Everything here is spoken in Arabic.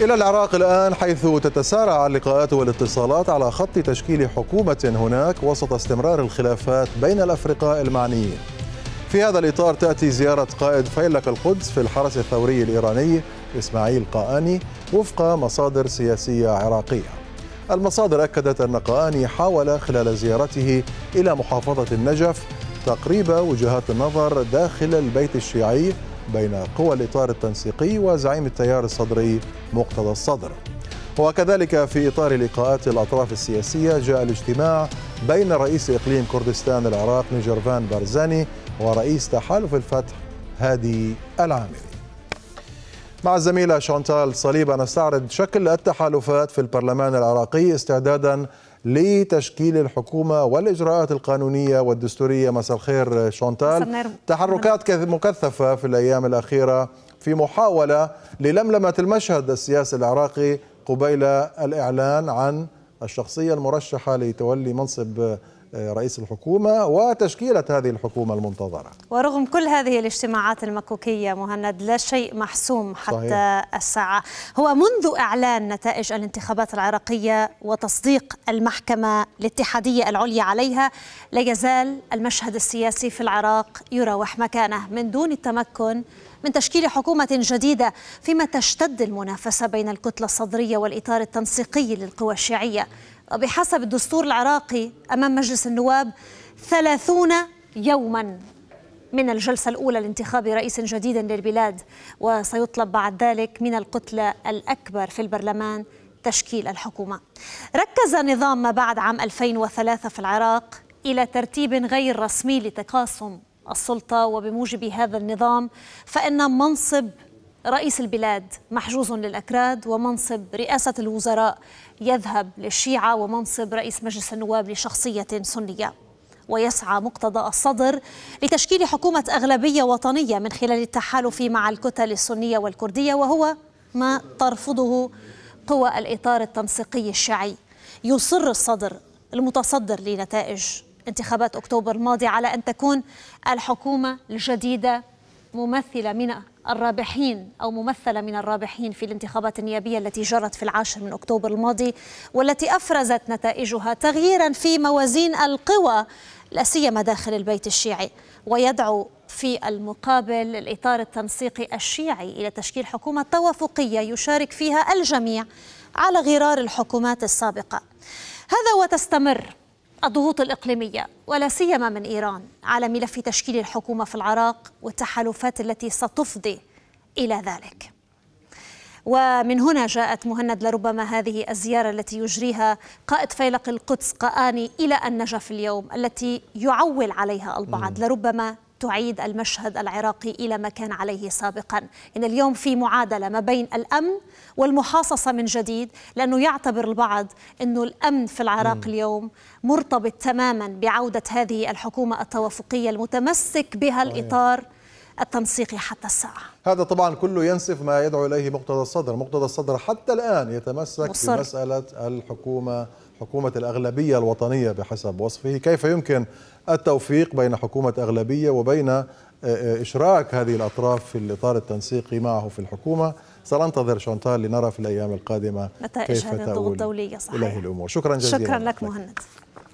إلى العراق الآن حيث تتسارع اللقاءات والاتصالات على خط تشكيل حكومة هناك وسط استمرار الخلافات بين الأفرقاء المعنيين في هذا الإطار تأتي زيارة قائد فيلق القدس في الحرس الثوري الإيراني إسماعيل قاني وفق مصادر سياسية عراقية المصادر أكدت أن قاني حاول خلال زيارته إلى محافظة النجف تقريب وجهات النظر داخل البيت الشيعي بين قوى الإطار التنسيقي وزعيم التيار الصدري مقتدى الصدر وكذلك في إطار لقاءات الأطراف السياسية جاء الاجتماع بين رئيس إقليم كردستان العراق نجرفان بارزاني ورئيس تحالف الفتح هادي العامري مع الزميلة شانتال صليبة نستعرض شكل التحالفات في البرلمان العراقي استعدادا لتشكيل الحكومة والإجراءات القانونية والدستورية مساء الخير شونتال تحركات مكثفة في الأيام الأخيرة في محاولة للملمة المشهد السياسي العراقي قبيل الإعلان عن الشخصية المرشحة لتولي منصب رئيس الحكومة وتشكيلة هذه الحكومة المنتظرة ورغم كل هذه الاجتماعات المكوكية مهند لا شيء محسوم حتى صحيح. الساعة هو منذ إعلان نتائج الانتخابات العراقية وتصديق المحكمة الاتحادية العليا عليها لا يزال المشهد السياسي في العراق يراوح مكانه من دون التمكن من تشكيل حكومة جديدة فيما تشتد المنافسة بين الكتلة الصدرية والإطار التنسيقي للقوى الشيعية بحسب الدستور العراقي أمام مجلس النواب ثلاثون يوما من الجلسة الأولى لانتخاب رئيس جديد للبلاد وسيطلب بعد ذلك من الكتلة الأكبر في البرلمان تشكيل الحكومة ركز نظام ما بعد عام 2003 في العراق إلى ترتيب غير رسمي لتقاسم السلطة وبموجب هذا النظام فإن منصب رئيس البلاد محجوز للأكراد ومنصب رئاسة الوزراء يذهب للشيعة ومنصب رئيس مجلس النواب لشخصية سنية ويسعى مقتضى الصدر لتشكيل حكومة أغلبية وطنية من خلال التحالف مع الكتل السنية والكردية وهو ما ترفضه قوى الإطار التنسيقي الشيعي يصر الصدر المتصدر لنتائج انتخابات أكتوبر الماضي على أن تكون الحكومة الجديدة ممثلة من الرابحين أو ممثلة من الرابحين في الانتخابات النيابية التي جرت في العاشر من أكتوبر الماضي والتي أفرزت نتائجها تغييرا في موازين القوى لا سيما داخل البيت الشيعي ويدعو في المقابل الإطار التنسيقي الشيعي إلى تشكيل حكومة توافقية يشارك فيها الجميع على غرار الحكومات السابقة هذا وتستمر الضغوط الإقليمية ولا سيما من إيران على ملف تشكيل الحكومة في العراق والتحالفات التي ستفضي إلى ذلك ومن هنا جاءت مهند لربما هذه الزيارة التي يجريها قائد فيلق القدس قآني إلى النجف اليوم التي يعول عليها البعض لربما تعيد المشهد العراقي إلى ما كان عليه سابقا إن اليوم في معادلة ما بين الأمن والمحاصصة من جديد لأنه يعتبر البعض أنه الأمن في العراق اليوم مرتبط تماما بعودة هذه الحكومة التوافقية المتمسك بها الإطار التنسيقي حتى الساعة هذا طبعا كله ينسف ما يدعو إليه مقتضى الصدر مقتضى الصدر حتى الآن يتمسك مصر. بمسألة الحكومة حكومة الأغلبية الوطنية بحسب وصفه كيف يمكن التوفيق بين حكومة أغلبية وبين آه، آه، إشراك هذه الأطراف في الإطار التنسيقي معه في الحكومة سننتظر شونتال لنرى في الأيام القادمة نتائج كيف هذا الضغط الدولي صحيح إليه الأمور شكرا جزيلا شكرا لك مهند